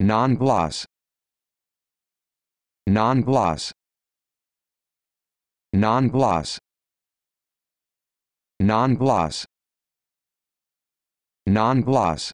non-gloss non-gloss non-gloss non-gloss non-gloss